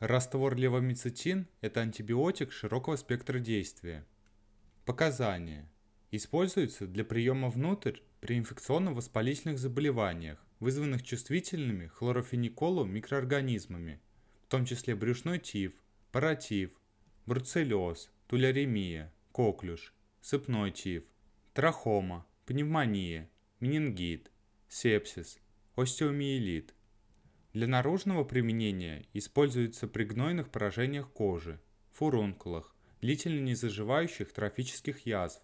Раствор левомицетин – это антибиотик широкого спектра действия. Показания. Используется для приема внутрь при инфекционно-воспалительных заболеваниях, вызванных чувствительными хлорофениколу микроорганизмами, в том числе брюшной тиф, паратиф, бруцеллез, туляремия, коклюш, сыпной тиф, трахома, пневмония, менингит, сепсис, остеомиелит – для наружного применения используется при гнойных поражениях кожи, фурункулах, длительно не заживающих трофических язв,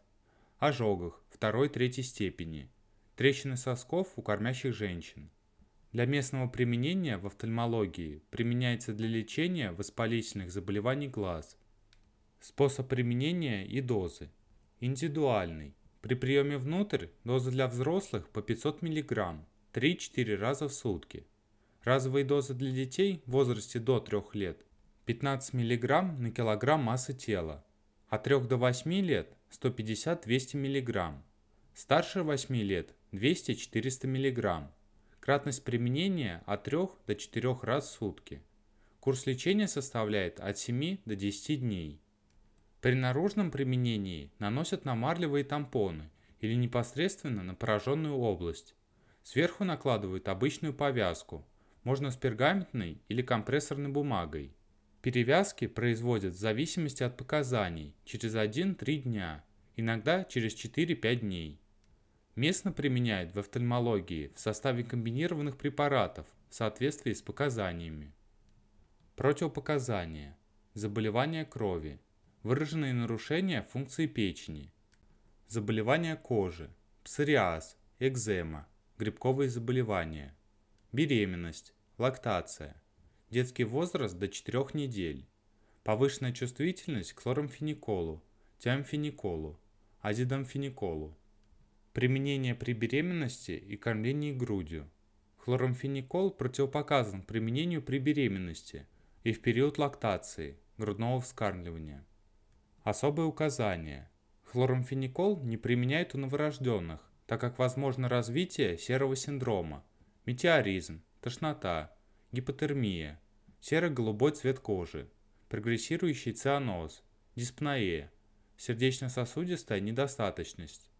ожогах второй-третьей степени, трещины сосков у кормящих женщин. Для местного применения в офтальмологии применяется для лечения воспалительных заболеваний глаз. Способ применения и дозы. Индивидуальный. При приеме внутрь доза для взрослых по 500 мг 3-4 раза в сутки – Разовые дозы для детей в возрасте до 3 лет 15 мг на килограмм массы тела, от 3 до 8 лет 150-200 мг, старше 8 лет 200-400 мг. Кратность применения от 3 до 4 раз в сутки. Курс лечения составляет от 7 до 10 дней. При наружном применении наносят на марлевые тампоны или непосредственно на пораженную область. Сверху накладывают обычную повязку – можно с пергаментной или компрессорной бумагой. Перевязки производят в зависимости от показаний через 1-3 дня, иногда через 4-5 дней. Местно применяют в офтальмологии в составе комбинированных препаратов в соответствии с показаниями. Противопоказания. Заболевания крови. Выраженные нарушения функции печени. Заболевания кожи. Псориаз, экзема, грибковые заболевания беременность, лактация, детский возраст до 4 недель, повышенная чувствительность к хлоромфениколу, тиамфениколу, азидамфениколу, применение при беременности и кормлении грудью. Хлоромфеникол противопоказан применению при беременности и в период лактации, грудного вскармливания. Особые указания. Хлоромфеникол не применяют у новорожденных, так как возможно развитие серого синдрома – метеоризм, тошнота, гипотермия, серо-голубой цвет кожи, прогрессирующий цианоз, диспноэ, сердечно-сосудистая недостаточность.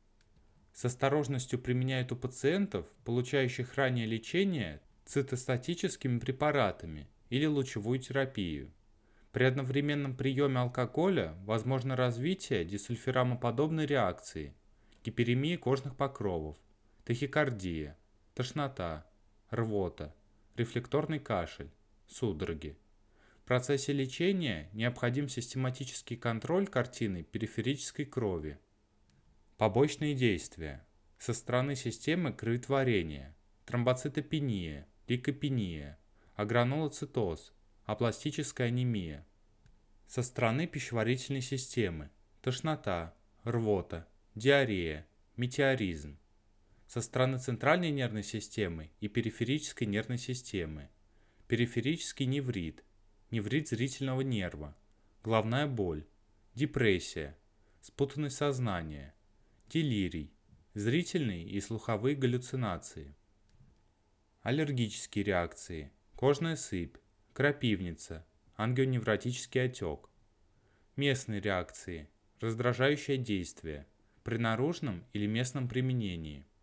С осторожностью применяют у пациентов, получающих ранее лечение цитостатическими препаратами или лучевую терапию. При одновременном приеме алкоголя возможно развитие дисульфирамоподобной реакции, гиперемии кожных покровов, тахикардия, тошнота, рвота, рефлекторный кашель, судороги. В процессе лечения необходим систематический контроль картины периферической крови. Побочные действия. Со стороны системы кроветворение, тромбоцитопения, лейкопения, агранулоцитоз, апластическая анемия. Со стороны пищеварительной системы тошнота, рвота, диарея, метеоризм со стороны центральной нервной системы и периферической нервной системы, периферический неврит, неврит зрительного нерва, головная боль, депрессия, спутанность сознания, делирий, зрительные и слуховые галлюцинации, аллергические реакции, кожная сыпь, крапивница, ангионевротический отек, местные реакции, раздражающее действие при наружном или местном применении –